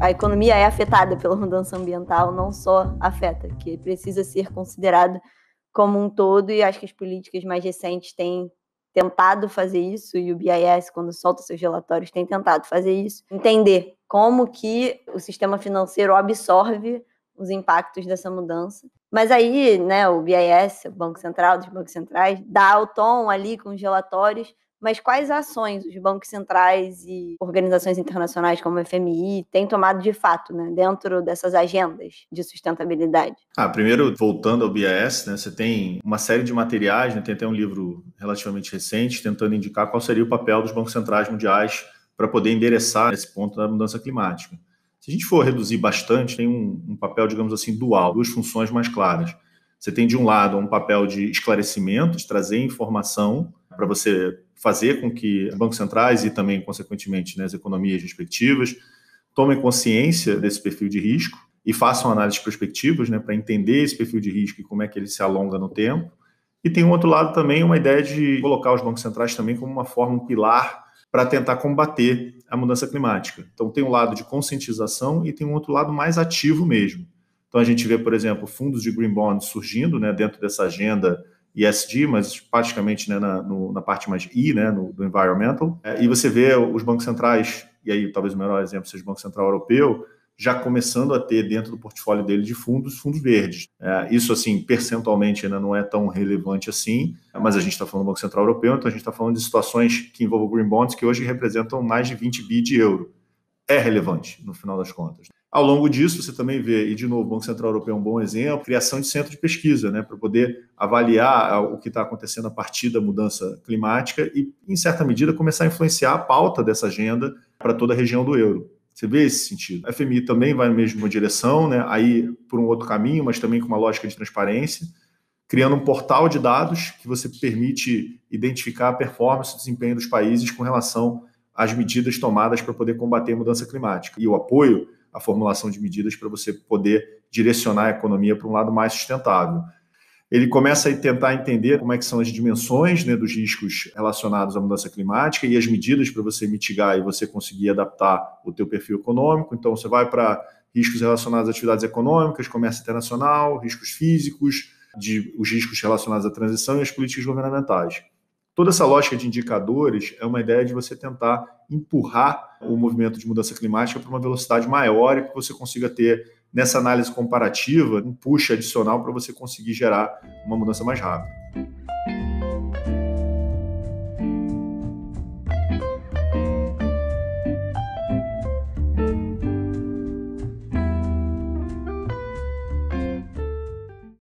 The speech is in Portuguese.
a economia é afetada pela mudança ambiental, não só afeta, que precisa ser considerado como um todo, e acho que as políticas mais recentes têm tentado fazer isso, e o BIS, quando solta seus relatórios, tem tentado fazer isso, entender como que o sistema financeiro absorve os impactos dessa mudança. Mas aí, né, o BIS, o Banco Central, dos bancos centrais, dá o tom ali com os relatórios, mas quais ações os bancos centrais e organizações internacionais como o FMI têm tomado de fato né, dentro dessas agendas de sustentabilidade? Ah, primeiro, voltando ao BIS, né, você tem uma série de materiais, né, tem até um livro relativamente recente tentando indicar qual seria o papel dos bancos centrais mundiais para poder endereçar esse ponto da mudança climática. Se a gente for reduzir bastante, tem um, um papel, digamos assim, dual, duas funções mais claras. Você tem, de um lado, um papel de esclarecimento, de trazer informação para você fazer com que bancos centrais e também, consequentemente, né, as economias respectivas tomem consciência desse perfil de risco e façam análises prospectivas né, para entender esse perfil de risco e como é que ele se alonga no tempo. E tem um outro lado também, uma ideia de colocar os bancos centrais também como uma forma, um pilar para tentar combater a mudança climática. Então tem um lado de conscientização e tem um outro lado mais ativo mesmo. Então a gente vê, por exemplo, fundos de green bonds surgindo né, dentro dessa agenda ESG, mas praticamente né, na, no, na, parte mais I, né, no, do environmental. É, e você vê os bancos centrais, e aí talvez o melhor exemplo seja o Banco Central Europeu, já começando a ter dentro do portfólio dele de fundos, fundos verdes. É, isso, assim, percentualmente ainda né, não é tão relevante assim, mas a gente está falando do Banco Central Europeu, então a gente está falando de situações que envolvem green bonds que hoje representam mais de 20 bi de euro. É relevante, no final das contas. Ao longo disso, você também vê, e de novo, o Banco Central Europeu é um bom exemplo, criação de centro de pesquisa, né, para poder avaliar ah, o que está acontecendo a partir da mudança climática e, em certa medida, começar a influenciar a pauta dessa agenda para toda a região do euro. Você vê esse sentido. A FMI também vai na mesma direção, né, aí por um outro caminho, mas também com uma lógica de transparência, criando um portal de dados que você permite identificar a performance e desempenho dos países com relação às medidas tomadas para poder combater a mudança climática. E o apoio a formulação de medidas para você poder direcionar a economia para um lado mais sustentável. Ele começa a tentar entender como é que são as dimensões né, dos riscos relacionados à mudança climática e as medidas para você mitigar e você conseguir adaptar o teu perfil econômico. Então, você vai para riscos relacionados a atividades econômicas, comércio internacional, riscos físicos, de, os riscos relacionados à transição e as políticas governamentais. Toda essa lógica de indicadores é uma ideia de você tentar empurrar o movimento de mudança climática para uma velocidade maior e que você consiga ter, nessa análise comparativa, um push adicional para você conseguir gerar uma mudança mais rápida.